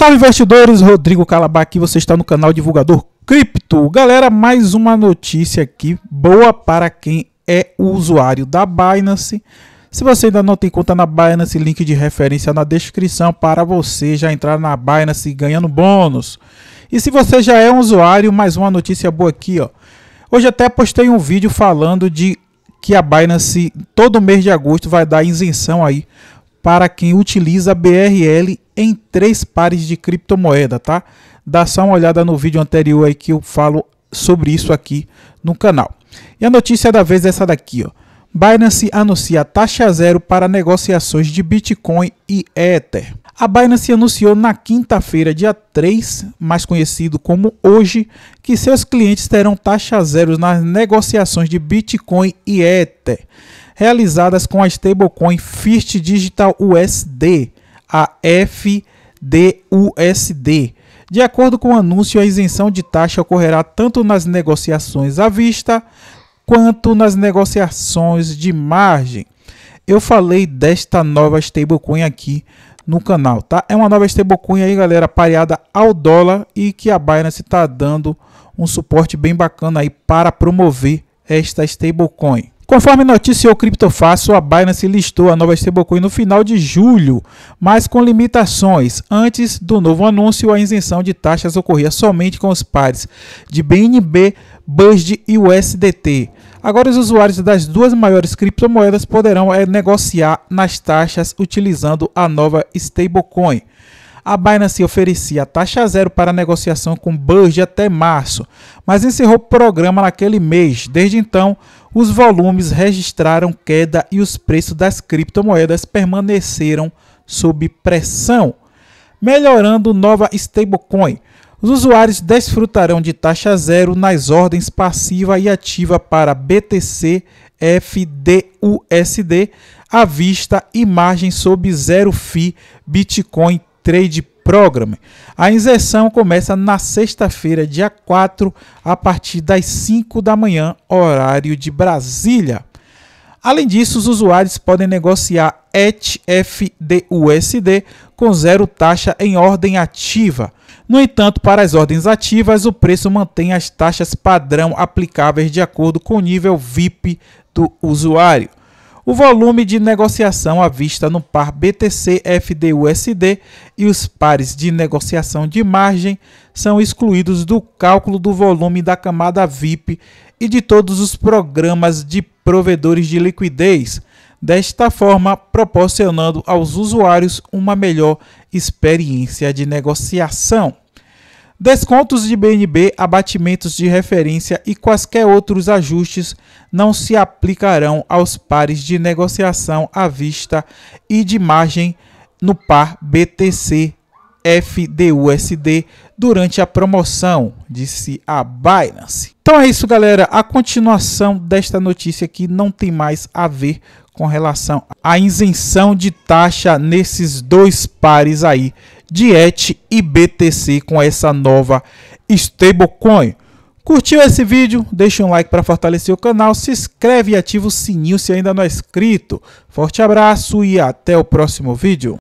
Salve investidores, Rodrigo Calabar aqui, você está no canal Divulgador Cripto. Galera, mais uma notícia aqui boa para quem é usuário da Binance. Se você ainda não tem conta na Binance, link de referência na descrição para você já entrar na Binance ganhando bônus. E se você já é um usuário, mais uma notícia boa aqui, ó. Hoje até postei um vídeo falando de que a Binance todo mês de agosto vai dar isenção aí para quem utiliza BRL em três pares de criptomoeda, tá? Dá só uma olhada no vídeo anterior aí que eu falo sobre isso aqui no canal. E a notícia da vez é essa daqui, ó. Binance anuncia taxa zero para negociações de Bitcoin e Ether. A Binance anunciou na quinta-feira, dia 3, mais conhecido como hoje, que seus clientes terão taxa zero nas negociações de Bitcoin e Ether, realizadas com a stablecoin First Digital USD, a FDUSD. De acordo com o anúncio, a isenção de taxa ocorrerá tanto nas negociações à vista quanto nas negociações de margem. Eu falei desta nova stablecoin aqui no canal, tá? É uma nova stablecoin aí, galera, pareada ao dólar e que a Binance está dando um suporte bem bacana aí para promover esta stablecoin. Conforme noticiou Criptofaço, a Binance listou a nova stablecoin no final de julho, mas com limitações. Antes do novo anúncio, a isenção de taxas ocorria somente com os pares de BNB, BUSD e USDT. Agora, os usuários das duas maiores criptomoedas poderão eh, negociar nas taxas utilizando a nova stablecoin. A Binance oferecia taxa zero para negociação com BUSD até março, mas encerrou o programa naquele mês. Desde então, os volumes registraram queda e os preços das criptomoedas permaneceram sob pressão, melhorando nova stablecoin. Os usuários desfrutarão de taxa zero nas ordens passiva e ativa para BTC, FDUSD, à vista e margem sob zero FI, Bitcoin Trade Program. A inserção começa na sexta-feira, dia 4, a partir das 5 da manhã, horário de Brasília. Além disso, os usuários podem negociar ETFDUSD com zero taxa em ordem ativa. No entanto, para as ordens ativas, o preço mantém as taxas padrão aplicáveis de acordo com o nível VIP do usuário o volume de negociação à vista no par BTC FDUSD e os pares de negociação de margem são excluídos do cálculo do volume da camada VIP e de todos os programas de provedores de liquidez, desta forma proporcionando aos usuários uma melhor experiência de negociação. Descontos de BNB, abatimentos de referência e quaisquer outros ajustes não se aplicarão aos pares de negociação à vista e de margem no par BTC FDUSD durante a promoção, disse a Binance. Então é isso, galera. A continuação desta notícia aqui não tem mais a ver com relação à isenção de taxa nesses dois pares aí DIET e BTC com essa nova stablecoin. Curtiu esse vídeo? Deixa um like para fortalecer o canal, se inscreve e ativa o sininho se ainda não é inscrito. Forte abraço e até o próximo vídeo.